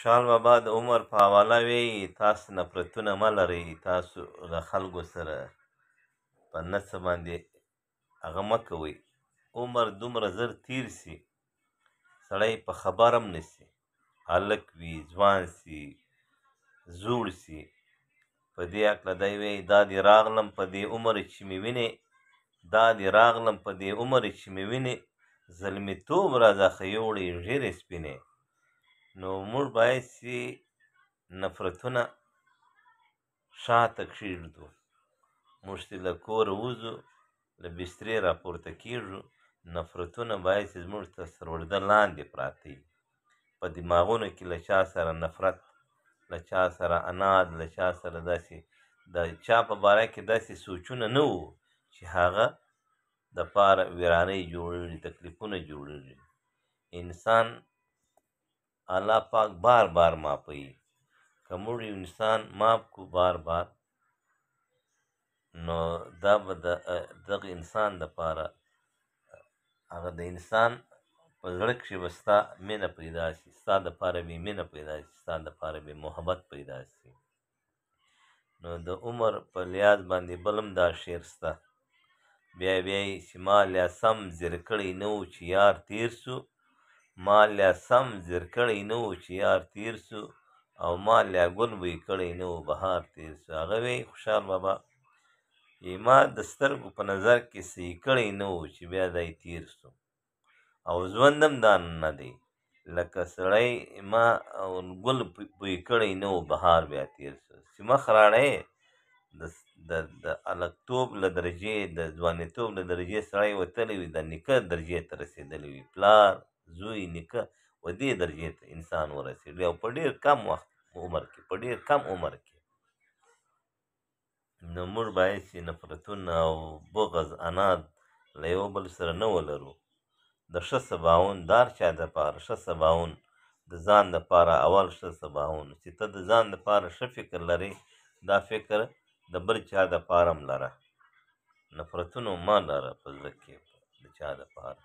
خوشحال بابا د عمر په حواله وی تاسو نفرتونه مه لرئ تاسو له خلکو سره په نڅه باندې هغه مه کوئ عمر دومره زر تیر سي سړی په خبر هم نه سي هلک وي ځوان سي زوړ سي په دې هکله دی وی دا دې راغلم په دې عمر چې مې وینې دا دې راغلم په دې عمر چې مې وینې زلمیتوب راځه ښه یوړې ژیرې سپینې نو موږ باید سي نفرتونه شاته کښېږدو موږ چې له کوره وځو له بسترې راپورته کېږو نفرتونه باید چې زموږ تر سرورده لاندې پراته وي په دماغونو کې له چا سره نفرت له چا سره اناد له چا سره داسې د چا په باره کې داسې سوچونه نه وو چې هغه د پاره ویرانۍ جوړېږي تکلیفونه جوړېږي انسان اللہ پاک بار بار معافی که موږ یو انسان معاف کو بار بار نو دا به دغه انسان دپاره هغه د انسان په زړه کښې به ستا مینه پیدا شي ستا دپاره به مینه پیدا شي ستا دپاره به محبت پیدا شي نو د عمر په لیاز باندې بل هم دا شعر سته بیا بیا یې چې ما لیا سم زیر کړی نه و چې یار تیر سو ما لا سم ځير کړی نه و چې یار تیر سو او ما لا ګل وی کړی نه و بهار تیر سو هغه وی خوشحال بابا ما د سترګو په نظر کې سې کړی نه و چې بیا دای تیر سو او ژوندم دان نه دی لکه سړی ما او ګل بوی کړی نه و بهار بیا تیر سو سیمه خراړې د د د الکتوب له درجې د ځوانیتوب له درجې سړی وتلی وي د نیکه درجې ته رسېدلی وي پلار زوی نیکه و دې درجې ته انسان ورسېږي او په ډېر کم وخت عمر کې په ډېر کم عمر کې نو موږ باید چې نفرتونه او بغض اناد له یو بل سره نه ولرو د ښه سباون دار چا دپاره ښه سباون د ځان دپاره اول ښه سباون چې ته د ځان دپاره ښه فکر لرې دا فکر د بل چا دپاره هم لره نفرتونه مه لره په زړه کې د چا دپاره